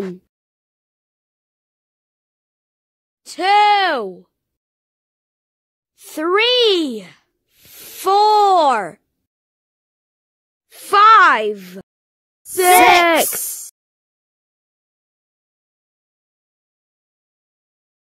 One, two, three, four, five, six. six.